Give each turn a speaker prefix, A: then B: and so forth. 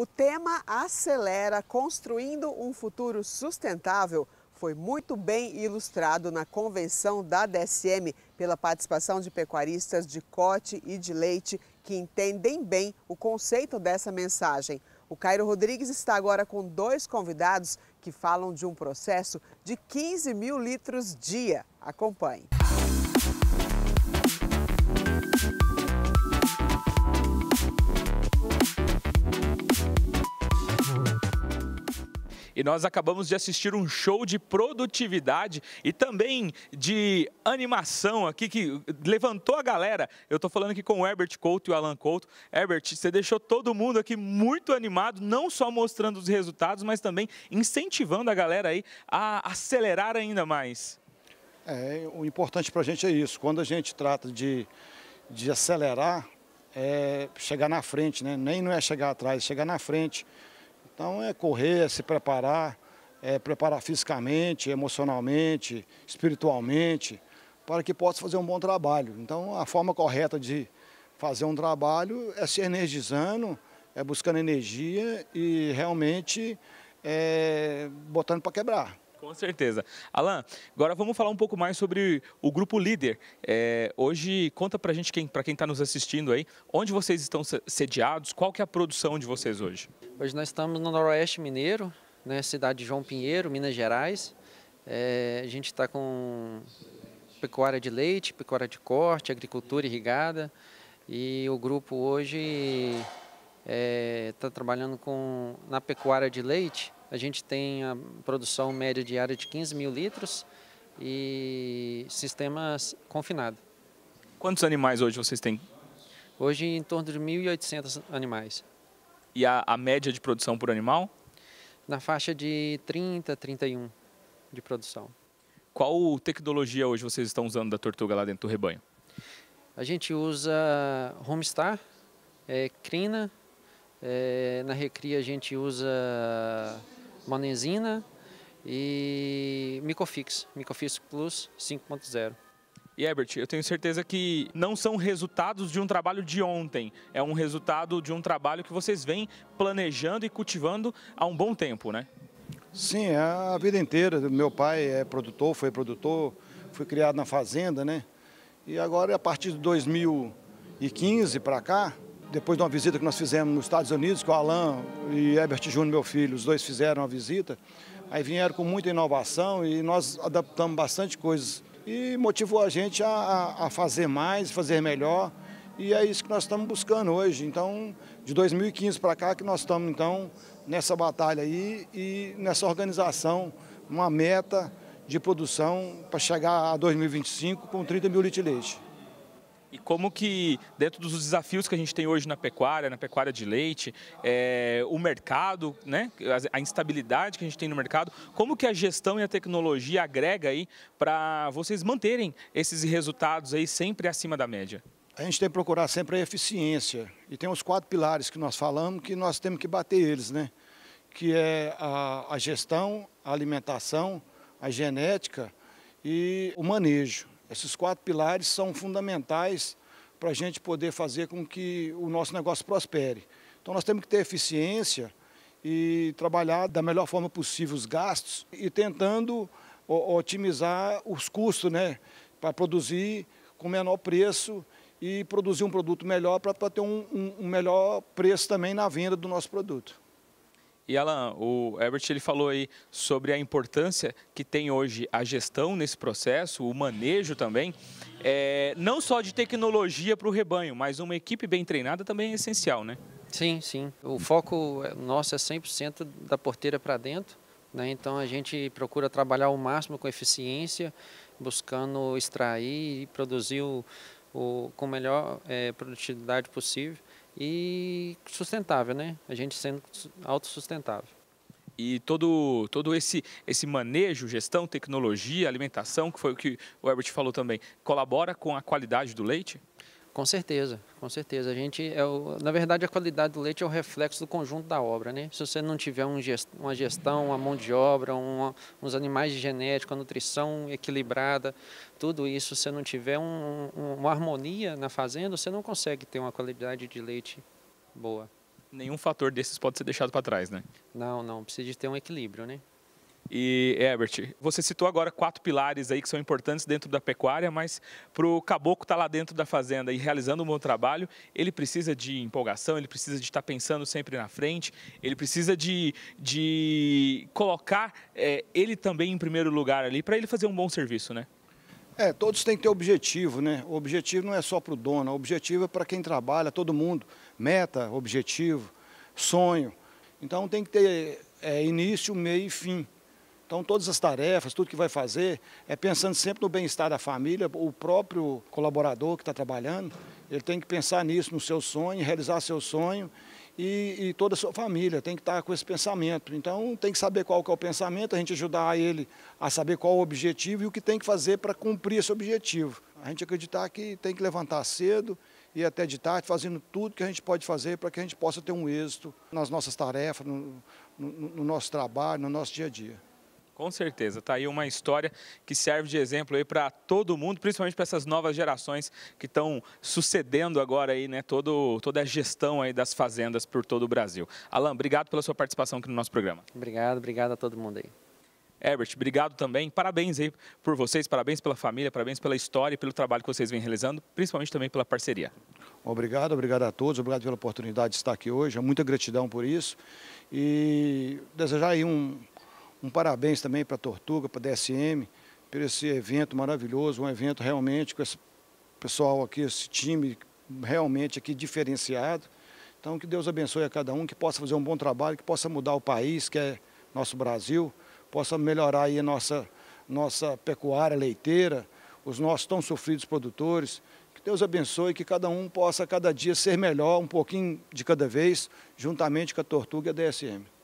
A: O tema Acelera Construindo um Futuro Sustentável foi muito bem ilustrado na convenção da DSM pela participação de pecuaristas de Cote e de Leite que entendem bem o conceito dessa mensagem. O Cairo Rodrigues está agora com dois convidados que falam de um processo de 15 mil litros dia. Acompanhe. e nós acabamos de assistir um show de produtividade e também de animação aqui que levantou a galera. Eu estou falando aqui com o Herbert Couto e o Alan Couto. Herbert, você deixou todo mundo aqui muito animado, não só mostrando os resultados, mas também incentivando a galera aí a acelerar ainda mais.
B: É, o importante para a gente é isso. Quando a gente trata de, de acelerar, é chegar na frente, né? Nem não é chegar atrás, é chegar na frente. Então é correr, é se preparar, é preparar fisicamente, emocionalmente, espiritualmente, para que possa fazer um bom trabalho. Então a forma correta de fazer um trabalho é se energizando, é buscando
A: energia e realmente é, botando para quebrar. Com certeza. Alan, agora vamos falar um pouco mais sobre o Grupo Líder. É, hoje, conta pra gente, para quem está nos assistindo aí, onde vocês estão sediados, qual que é a produção de vocês hoje?
C: Hoje nós estamos no Noroeste Mineiro, né, cidade de João Pinheiro, Minas Gerais. É, a gente está com pecuária de leite, pecuária de corte, agricultura irrigada. E o grupo hoje está é, tá trabalhando com, na pecuária de leite, a gente tem a produção média diária de 15 mil litros e sistema confinado. Quantos
A: animais hoje vocês
C: têm? Hoje em torno de 1.800 animais. E a, a média de produção por animal? Na faixa de 30, 31 de produção.
A: Qual tecnologia hoje vocês estão usando da tortuga lá dentro do rebanho?
C: A gente usa Homestar, é, Crina, é, na Recria a gente usa Monenzina e Micofix, Micofix Plus 5.0.
A: E Ebert, eu tenho certeza que não são resultados de um trabalho de ontem, é um resultado de um trabalho que vocês vêm planejando e cultivando há um bom tempo, né?
B: Sim, é a vida inteira. Meu pai é produtor, foi produtor, fui criado na fazenda, né? E agora, a partir de 2015 para cá, depois de uma visita que nós fizemos nos Estados Unidos, com o Alain e Herbert Júnior, meu filho, os dois fizeram a visita, aí vieram com muita inovação e nós adaptamos bastante coisas. E motivou a gente a, a fazer mais, fazer melhor, e é isso que nós estamos buscando hoje. Então, de 2015 para cá que nós estamos, então, nessa batalha aí e nessa organização, uma meta de produção para chegar a 2025 com 30 mil litros de leite.
A: E como que, dentro dos desafios que a gente tem hoje na pecuária, na pecuária de leite, é, o mercado, né, a instabilidade que a gente tem no mercado, como que a gestão e a tecnologia agrega aí para vocês manterem esses resultados aí sempre acima da média?
B: A gente tem que procurar sempre a eficiência. E tem os quatro pilares que nós falamos que nós temos que bater eles, né? Que é a, a gestão, a alimentação, a genética e o manejo. Esses quatro pilares são fundamentais para a gente poder fazer com que o nosso negócio prospere. Então nós temos que ter eficiência e trabalhar da melhor forma possível os gastos e tentando otimizar os custos, né? Para produzir com menor preço e produzir um produto melhor para ter um, um, um melhor preço também na venda do nosso produto.
A: E Alan, o Herbert ele falou aí sobre a importância que tem hoje a gestão nesse processo, o manejo também, é, não só de
C: tecnologia para o rebanho, mas uma equipe bem treinada também é essencial, né? Sim, sim. O foco nosso é 100% da porteira para dentro, né? então a gente procura trabalhar o máximo com eficiência, buscando extrair e produzir o, o com a melhor é, produtividade possível e sustentável, né? A gente sendo autossustentável.
A: E todo, todo esse, esse
C: manejo, gestão,
A: tecnologia, alimentação, que foi o que o Herbert falou também, colabora com a qualidade do leite?
C: Com certeza, com certeza. A gente é o, na verdade a qualidade do leite é o reflexo do conjunto da obra, né? Se você não tiver um gest, uma gestão, uma mão de obra, uma, uns animais de genética, uma nutrição equilibrada, tudo isso, se você não tiver um, um, uma harmonia na fazenda, você não consegue ter uma qualidade de leite boa. Nenhum fator desses
A: pode ser deixado para trás, né?
C: Não, não. Precisa de ter um equilíbrio, né?
A: e Herbert, você citou agora quatro pilares aí que são importantes dentro da pecuária, mas para o caboclo estar tá lá dentro da fazenda e realizando um bom trabalho, ele precisa de empolgação, ele precisa de estar tá pensando sempre na frente, ele precisa de, de colocar é, ele também em primeiro lugar ali para ele fazer um bom serviço, né?
B: É, todos têm que ter objetivo, né? O objetivo não é só para o dono, o objetivo é para quem trabalha, todo mundo. Meta, objetivo, sonho. Então tem que ter é, início, meio e fim. Então, todas as tarefas, tudo que vai fazer, é pensando sempre no bem-estar da família, o próprio colaborador que está trabalhando, ele tem que pensar nisso, no seu sonho, realizar seu sonho e, e, toda a sua família tem que estar com esse pensamento. Então, tem que saber qual que é o pensamento, a gente ajudar ele a saber qual o objetivo e o que tem que fazer para cumprir esse objetivo. A gente acreditar que tem que levantar cedo e até de tarde, fazendo tudo que a gente pode fazer para que a gente possa ter um êxito nas nossas tarefas, no, no, no nosso trabalho, no nosso dia a dia.
A: Com certeza, tá aí uma história que serve de exemplo aí para todo mundo, principalmente para essas novas gerações que estão sucedendo agora aí, né, todo, toda a gestão aí das fazendas por todo o Brasil. Alan, obrigado pela sua participação aqui no nosso programa. Obrigado, obrigado a todo mundo aí. Herbert, obrigado também. Parabéns aí por vocês, parabéns pela família, parabéns pela história e pelo trabalho que vocês vêm realizando, principalmente também pela parceria.
B: Obrigado, obrigado a todos, obrigado pela oportunidade de estar aqui hoje. É muita gratidão por isso. E desejar aí um um parabéns também para a Tortuga, para a DSM, por esse evento maravilhoso, um evento realmente com esse pessoal aqui, esse time realmente aqui diferenciado. Então que Deus abençoe a cada um, que possa fazer um bom trabalho, que possa mudar o país, que é nosso Brasil, possa melhorar aí a nossa, nossa pecuária leiteira, os nossos tão sofridos produtores. Que Deus abençoe, que cada um possa cada dia ser melhor, um pouquinho de cada vez, juntamente com a Tortuga e a DSM.